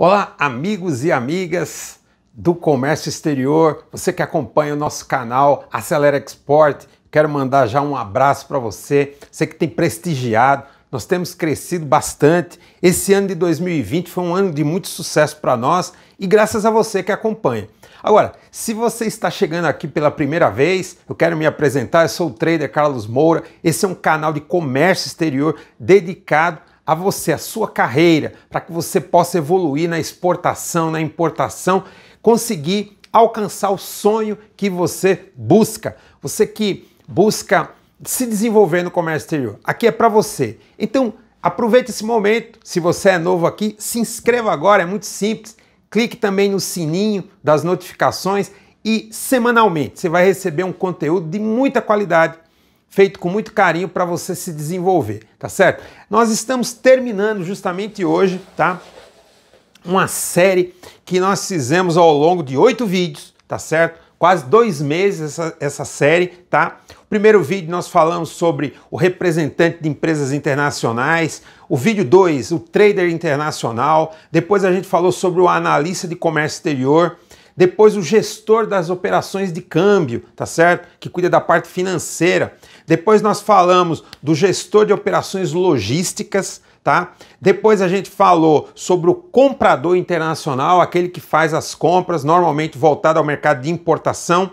Olá, amigos e amigas do comércio exterior, você que acompanha o nosso canal Acelera Export, quero mandar já um abraço para você, você que tem prestigiado. Nós temos crescido bastante. Esse ano de 2020 foi um ano de muito sucesso para nós e graças a você que acompanha. Agora, se você está chegando aqui pela primeira vez, eu quero me apresentar. Eu sou o trader Carlos Moura. Esse é um canal de comércio exterior dedicado a você, a sua carreira, para que você possa evoluir na exportação, na importação, conseguir alcançar o sonho que você busca. Você que busca se desenvolver no comércio exterior. Aqui é para você. Então, aproveite esse momento. Se você é novo aqui, se inscreva agora, é muito simples. Clique também no sininho das notificações e semanalmente você vai receber um conteúdo de muita qualidade feito com muito carinho para você se desenvolver, tá certo? Nós estamos terminando justamente hoje, tá? Uma série que nós fizemos ao longo de oito vídeos, tá certo? Quase dois meses essa, essa série, tá? O primeiro vídeo nós falamos sobre o representante de empresas internacionais, o vídeo 2, o trader internacional, depois a gente falou sobre o analista de comércio exterior, depois o gestor das operações de câmbio, tá certo? Que cuida da parte financeira. Depois nós falamos do gestor de operações logísticas, tá? Depois a gente falou sobre o comprador internacional, aquele que faz as compras, normalmente voltado ao mercado de importação.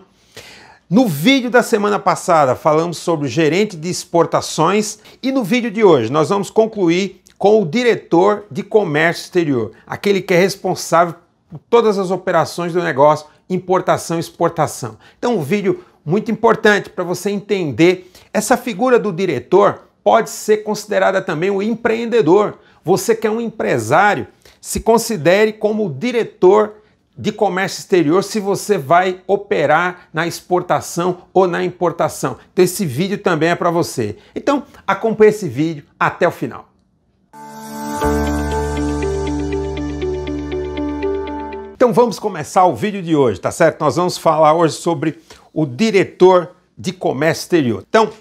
No vídeo da semana passada falamos sobre o gerente de exportações e no vídeo de hoje nós vamos concluir com o diretor de comércio exterior, aquele que é responsável por todas as operações do negócio, importação e exportação. Então, um vídeo muito importante para você entender. Essa figura do diretor pode ser considerada também o empreendedor. Você que é um empresário, se considere como diretor de comércio exterior se você vai operar na exportação ou na importação. Então esse vídeo também é para você. Então acompanhe esse vídeo até o final. Então vamos começar o vídeo de hoje, tá certo? Nós vamos falar hoje sobre o diretor de comércio exterior. Então,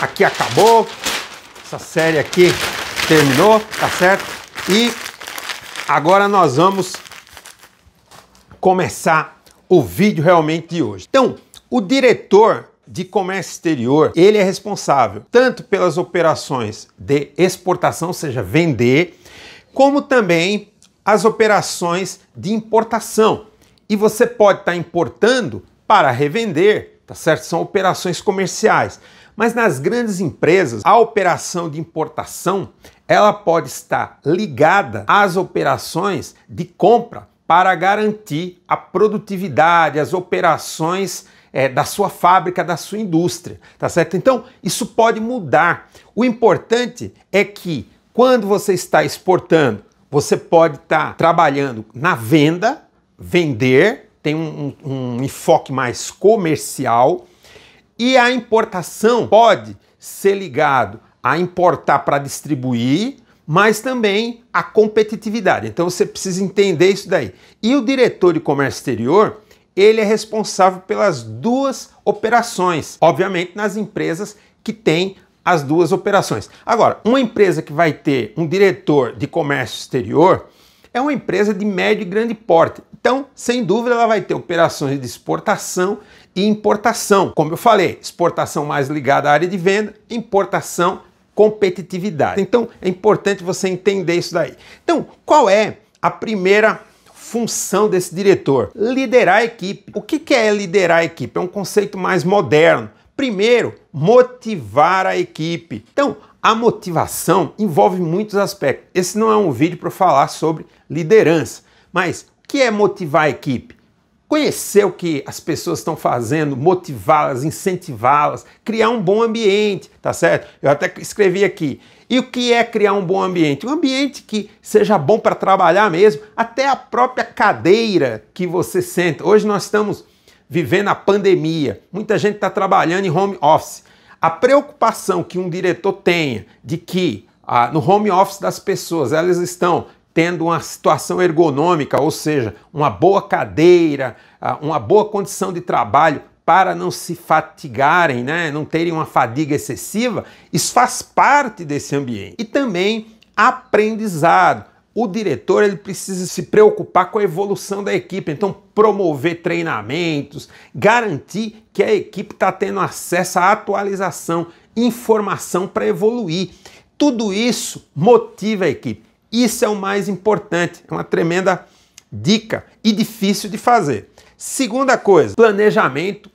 aqui acabou, essa série aqui terminou, tá certo? E agora nós vamos começar o vídeo realmente de hoje. Então, o diretor de comércio exterior, ele é responsável tanto pelas operações de exportação, ou seja, vender, como também as operações de importação. E você pode estar tá importando para revender, tá certo? São operações comerciais. Mas nas grandes empresas, a operação de importação, ela pode estar ligada às operações de compra para garantir a produtividade, as operações é, da sua fábrica, da sua indústria, tá certo? Então, isso pode mudar. O importante é que quando você está exportando, você pode estar trabalhando na venda, vender tem um, um, um enfoque mais comercial e a importação pode ser ligado a importar para distribuir, mas também a competitividade. Então você precisa entender isso daí. E o diretor de comércio exterior, ele é responsável pelas duas operações, obviamente nas empresas que têm as duas operações. Agora, uma empresa que vai ter um diretor de comércio exterior é uma empresa de médio e grande porte, então, sem dúvida, ela vai ter operações de exportação e importação. Como eu falei, exportação mais ligada à área de venda, importação, competitividade. Então, é importante você entender isso daí. Então, qual é a primeira função desse diretor? Liderar a equipe. O que é liderar a equipe? É um conceito mais moderno. Primeiro, motivar a equipe. Então, a motivação envolve muitos aspectos. Esse não é um vídeo para falar sobre liderança, mas que é motivar a equipe? Conhecer o que as pessoas estão fazendo, motivá-las, incentivá-las, criar um bom ambiente, tá certo? Eu até escrevi aqui. E o que é criar um bom ambiente? Um ambiente que seja bom para trabalhar mesmo, até a própria cadeira que você senta. Hoje nós estamos vivendo a pandemia, muita gente está trabalhando em home office. A preocupação que um diretor tenha de que ah, no home office das pessoas elas estão tendo uma situação ergonômica, ou seja, uma boa cadeira, ah, uma boa condição de trabalho para não se fatigarem, né? não terem uma fadiga excessiva, isso faz parte desse ambiente. E também aprendizado. O diretor ele precisa se preocupar com a evolução da equipe, então promover treinamentos, garantir que a equipe está tendo acesso à atualização, informação para evoluir. Tudo isso motiva a equipe. Isso é o mais importante, é uma tremenda dica e difícil de fazer. Segunda coisa, planejamento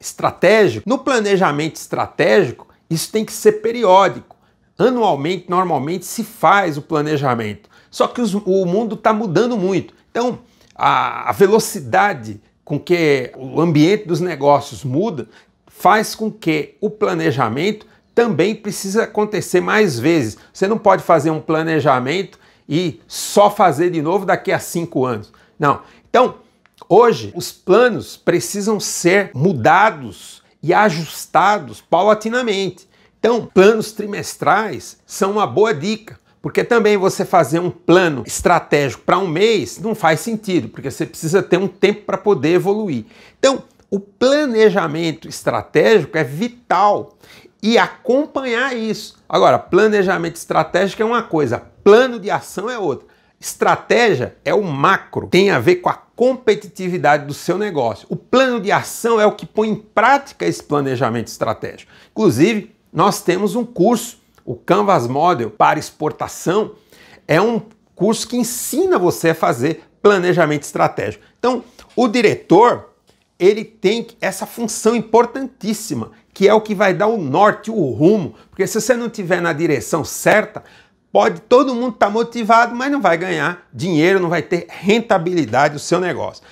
estratégico. No planejamento estratégico, isso tem que ser periódico. Anualmente, normalmente se faz o planejamento. Só que os, o mundo está mudando muito. Então, a, a velocidade com que o ambiente dos negócios muda faz com que o planejamento também precisa acontecer mais vezes. Você não pode fazer um planejamento e só fazer de novo daqui a cinco anos. Não. Então, hoje, os planos precisam ser mudados e ajustados paulatinamente. Então, planos trimestrais são uma boa dica. Porque também você fazer um plano estratégico para um mês não faz sentido, porque você precisa ter um tempo para poder evoluir. Então, o planejamento estratégico é vital e acompanhar isso. Agora, planejamento estratégico é uma coisa, plano de ação é outra. Estratégia é o macro, tem a ver com a competitividade do seu negócio. O plano de ação é o que põe em prática esse planejamento estratégico. Inclusive, nós temos um curso, o Canvas Model para exportação, é um curso que ensina você a fazer planejamento estratégico. Então, o diretor ele tem essa função importantíssima, que é o que vai dar o norte, o rumo, porque se você não tiver na direção certa, pode todo mundo estar tá motivado, mas não vai ganhar dinheiro, não vai ter rentabilidade o seu negócio.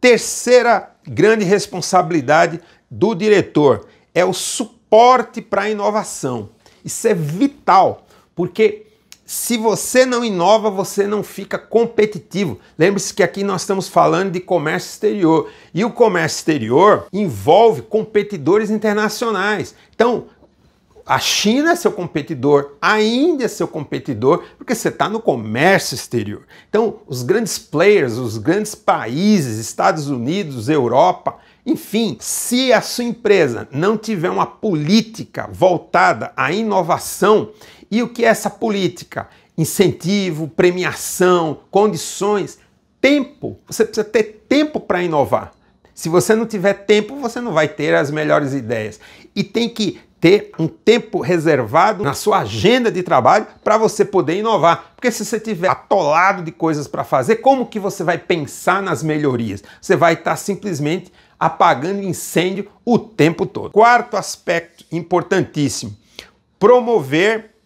Terceira grande responsabilidade do diretor é o suporte para a inovação. Isso é vital, porque se você não inova, você não fica competitivo. Lembre-se que aqui nós estamos falando de comércio exterior e o comércio exterior envolve competidores internacionais. Então, a China é seu competidor, a Índia é seu competidor, porque você está no comércio exterior. Então, os grandes players, os grandes países, Estados Unidos, Europa, enfim, se a sua empresa não tiver uma política voltada à inovação e o que é essa política? Incentivo, premiação, condições, tempo. Você precisa ter tempo para inovar. Se você não tiver tempo, você não vai ter as melhores ideias. E tem que ter um tempo reservado na sua agenda de trabalho para você poder inovar. Porque se você tiver atolado de coisas para fazer, como que você vai pensar nas melhorias? Você vai estar tá simplesmente apagando incêndio o tempo todo. Quarto aspecto importantíssimo: promover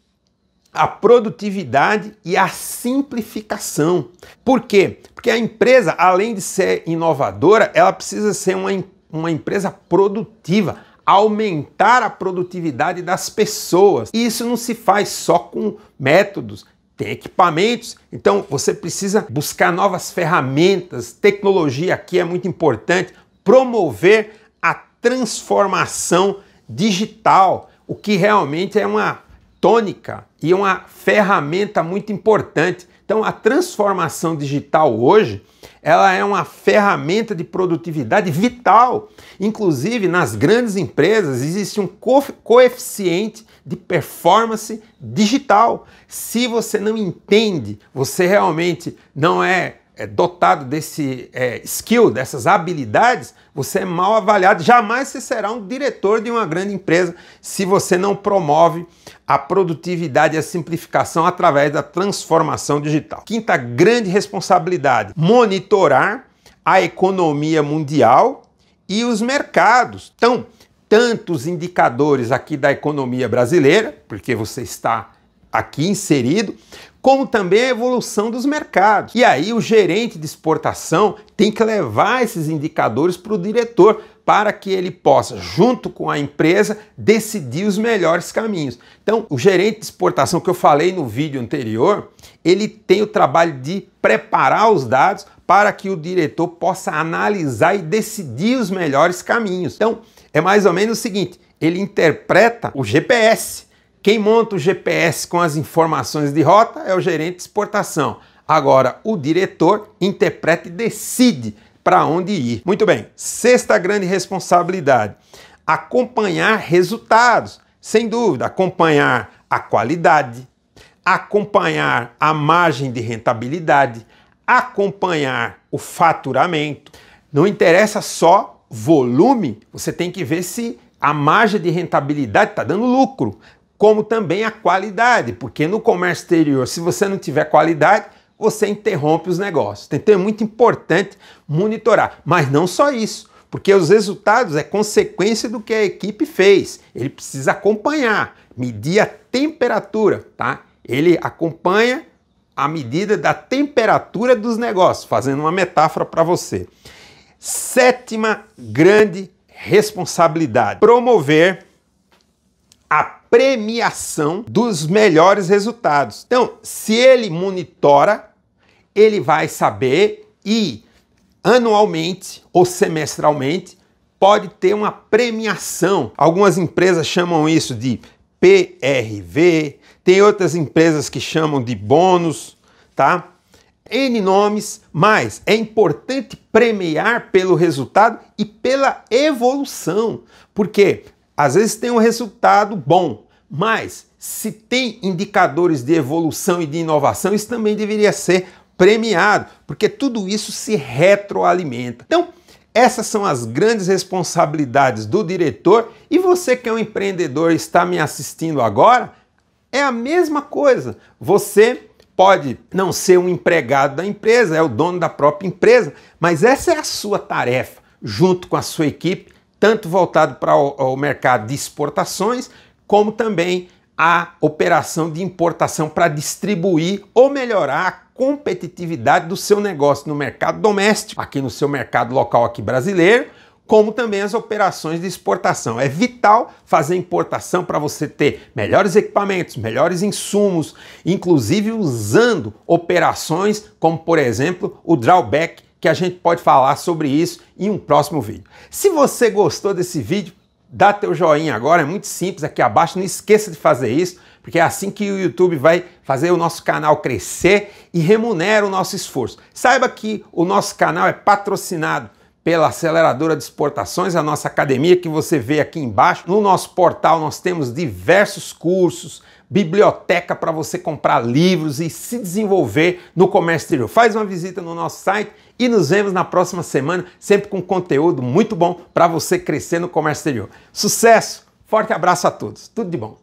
a produtividade e a simplificação. Por quê? Porque a empresa, além de ser inovadora, ela precisa ser uma, uma empresa produtiva, aumentar a produtividade das pessoas. E isso não se faz só com métodos, tem equipamentos. Então você precisa buscar novas ferramentas, tecnologia aqui é muito importante, promover a transformação digital, o que realmente é uma tônica e é uma ferramenta muito importante. Então, a transformação digital hoje, ela é uma ferramenta de produtividade vital. Inclusive, nas grandes empresas existe um coeficiente de performance digital. Se você não entende, você realmente não é é, dotado desse é, skill, dessas habilidades, você é mal avaliado. Jamais você será um diretor de uma grande empresa se você não promove a produtividade e a simplificação através da transformação digital. Quinta grande responsabilidade: monitorar a economia mundial e os mercados. Então, tantos indicadores aqui da economia brasileira, porque você está aqui inserido, como também a evolução dos mercados. E aí o gerente de exportação tem que levar esses indicadores para o diretor para que ele possa, junto com a empresa, decidir os melhores caminhos. Então, o gerente de exportação que eu falei no vídeo anterior, ele tem o trabalho de preparar os dados para que o diretor possa analisar e decidir os melhores caminhos. Então, é mais ou menos o seguinte, ele interpreta o GPS quem monta o GPS com as informações de rota é o gerente de exportação. Agora, o diretor interpreta e decide para onde ir. Muito bem, sexta grande responsabilidade: acompanhar resultados. Sem dúvida, acompanhar a qualidade, acompanhar a margem de rentabilidade, acompanhar o faturamento. Não interessa só volume, você tem que ver se a margem de rentabilidade está dando lucro, como também a qualidade, porque no comércio exterior, se você não tiver qualidade, você interrompe os negócios. Então, então é muito importante monitorar, mas não só isso, porque os resultados é consequência do que a equipe fez. Ele precisa acompanhar, medir a temperatura, tá? Ele acompanha a medida da temperatura dos negócios, fazendo uma metáfora para você. Sétima grande responsabilidade: promover a premiação dos melhores resultados. Então, se ele monitora, ele vai saber e anualmente ou semestralmente pode ter uma premiação. Algumas empresas chamam isso de PRV, tem outras empresas que chamam de bônus, tá? N nomes, mas é importante premiar pelo resultado e pela evolução, porque às vezes tem um resultado bom, mas se tem indicadores de evolução e de inovação, isso também deveria ser premiado, porque tudo isso se retroalimenta. Então, essas são as grandes responsabilidades do diretor e você que é um empreendedor e está me assistindo agora, é a mesma coisa. Você pode não ser um empregado da empresa, é o dono da própria empresa, mas essa é a sua tarefa, junto com a sua equipe, tanto voltado para o, o mercado de exportações, como também a operação de importação para distribuir ou melhorar a competitividade do seu negócio no mercado doméstico, aqui no seu mercado local aqui brasileiro, como também as operações de exportação. É vital fazer importação para você ter melhores equipamentos, melhores insumos, inclusive usando operações como, por exemplo, o drawback que a gente pode falar sobre isso em um próximo vídeo. Se você gostou desse vídeo, dá teu joinha agora, é muito simples aqui abaixo, não esqueça de fazer isso, porque é assim que o YouTube vai fazer o nosso canal crescer e remunera o nosso esforço. Saiba que o nosso canal é patrocinado pela aceleradora de exportações, a nossa academia que você vê aqui embaixo. No nosso portal nós temos diversos cursos, biblioteca para você comprar livros e se desenvolver no comércio exterior. Faz uma visita no nosso site e nos vemos na próxima semana, sempre com conteúdo muito bom para você crescer no comércio exterior. Sucesso! Forte abraço a todos, tudo de bom!